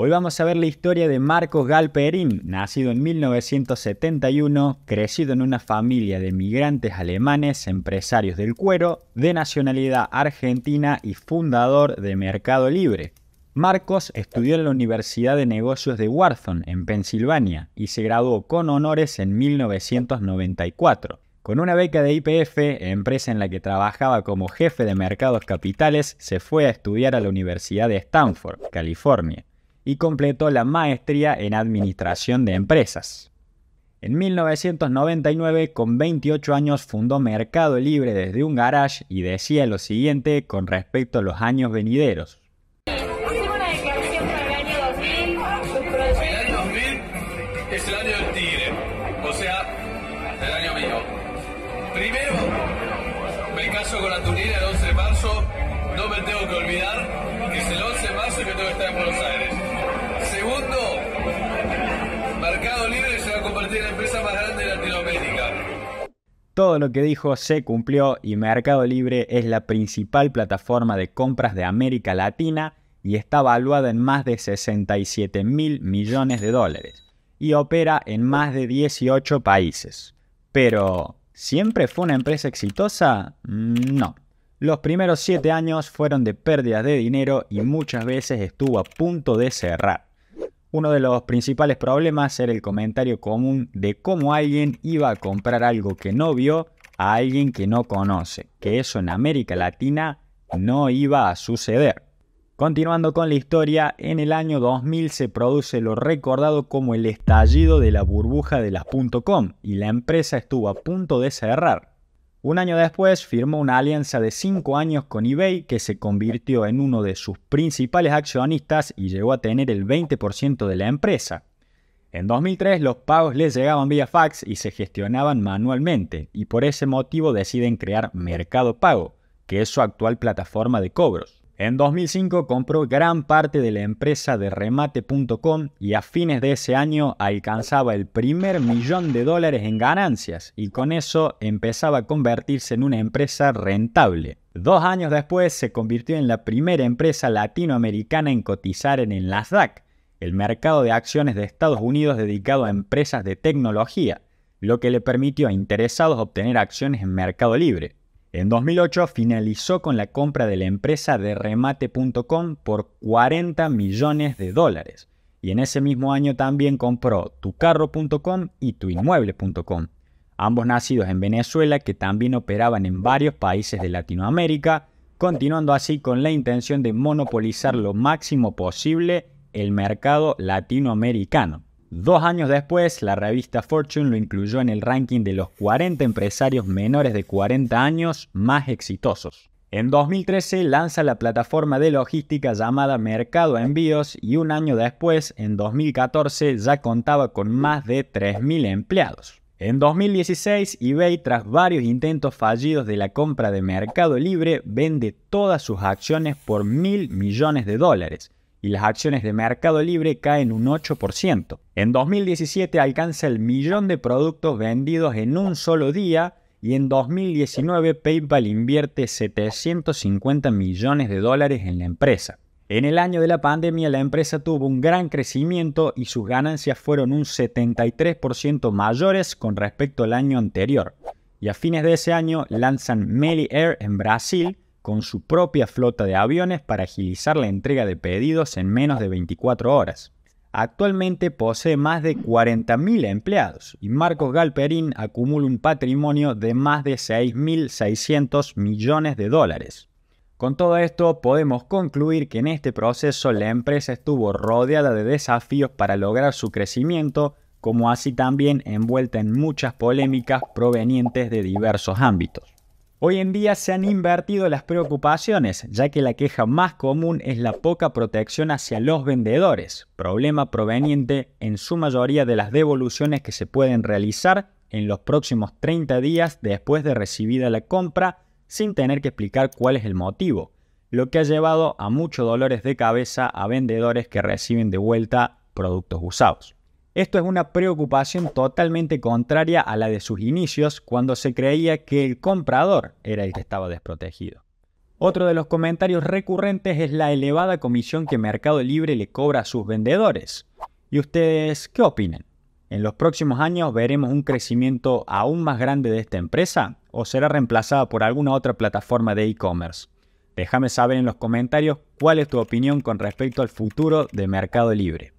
Hoy vamos a ver la historia de Marcos Galperín, nacido en 1971, crecido en una familia de migrantes alemanes, empresarios del cuero, de nacionalidad argentina y fundador de Mercado Libre. Marcos estudió en la Universidad de Negocios de Wharton, en Pensilvania, y se graduó con honores en 1994. Con una beca de IPF, empresa en la que trabajaba como jefe de mercados capitales, se fue a estudiar a la Universidad de Stanford, California y completó la maestría en Administración de Empresas. En 1999, con 28 años, fundó Mercado Libre desde un garage y decía lo siguiente con respecto a los años venideros. El el el año año año 2000? es del o sea, mío. Primero, me caso con 11 de marzo, la no me tengo que olvidar que es el 11 de marzo que tengo que estar en Todo lo que dijo se cumplió y Mercado Libre es la principal plataforma de compras de América Latina y está valuada en más de 67 mil millones de dólares y opera en más de 18 países. Pero, ¿siempre fue una empresa exitosa? Mm, no. Los primeros 7 años fueron de pérdidas de dinero y muchas veces estuvo a punto de cerrar. Uno de los principales problemas era el comentario común de cómo alguien iba a comprar algo que no vio a alguien que no conoce, que eso en América Latina no iba a suceder. Continuando con la historia, en el año 2000 se produce lo recordado como el estallido de la burbuja de las .com y la empresa estuvo a punto de cerrar. Un año después firmó una alianza de 5 años con eBay que se convirtió en uno de sus principales accionistas y llegó a tener el 20% de la empresa. En 2003 los pagos les llegaban vía fax y se gestionaban manualmente, y por ese motivo deciden crear Mercado Pago, que es su actual plataforma de cobros. En 2005 compró gran parte de la empresa de remate.com y a fines de ese año alcanzaba el primer millón de dólares en ganancias y con eso empezaba a convertirse en una empresa rentable. Dos años después se convirtió en la primera empresa latinoamericana en cotizar en el Nasdaq, el mercado de acciones de Estados Unidos dedicado a empresas de tecnología, lo que le permitió a interesados obtener acciones en Mercado Libre. En 2008 finalizó con la compra de la empresa de remate.com por 40 millones de dólares y en ese mismo año también compró tucarro.com y tuinmueble.com, ambos nacidos en Venezuela que también operaban en varios países de Latinoamérica, continuando así con la intención de monopolizar lo máximo posible el mercado latinoamericano. Dos años después, la revista Fortune lo incluyó en el ranking de los 40 empresarios menores de 40 años más exitosos. En 2013 lanza la plataforma de logística llamada Mercado Envíos y un año después, en 2014, ya contaba con más de 3.000 empleados. En 2016, eBay, tras varios intentos fallidos de la compra de Mercado Libre, vende todas sus acciones por mil millones de dólares, y las acciones de Mercado Libre caen un 8%. En 2017 alcanza el millón de productos vendidos en un solo día y en 2019 PayPal invierte 750 millones de dólares en la empresa. En el año de la pandemia la empresa tuvo un gran crecimiento y sus ganancias fueron un 73% mayores con respecto al año anterior. Y a fines de ese año lanzan Meli Air en Brasil, con su propia flota de aviones para agilizar la entrega de pedidos en menos de 24 horas. Actualmente posee más de 40.000 empleados y Marcos Galperín acumula un patrimonio de más de 6.600 millones de dólares. Con todo esto podemos concluir que en este proceso la empresa estuvo rodeada de desafíos para lograr su crecimiento, como así también envuelta en muchas polémicas provenientes de diversos ámbitos. Hoy en día se han invertido las preocupaciones, ya que la queja más común es la poca protección hacia los vendedores, problema proveniente en su mayoría de las devoluciones que se pueden realizar en los próximos 30 días después de recibida la compra sin tener que explicar cuál es el motivo, lo que ha llevado a muchos dolores de cabeza a vendedores que reciben de vuelta productos usados. Esto es una preocupación totalmente contraria a la de sus inicios, cuando se creía que el comprador era el que estaba desprotegido. Otro de los comentarios recurrentes es la elevada comisión que Mercado Libre le cobra a sus vendedores. ¿Y ustedes qué opinan? ¿En los próximos años veremos un crecimiento aún más grande de esta empresa o será reemplazada por alguna otra plataforma de e-commerce? Déjame saber en los comentarios cuál es tu opinión con respecto al futuro de Mercado Libre.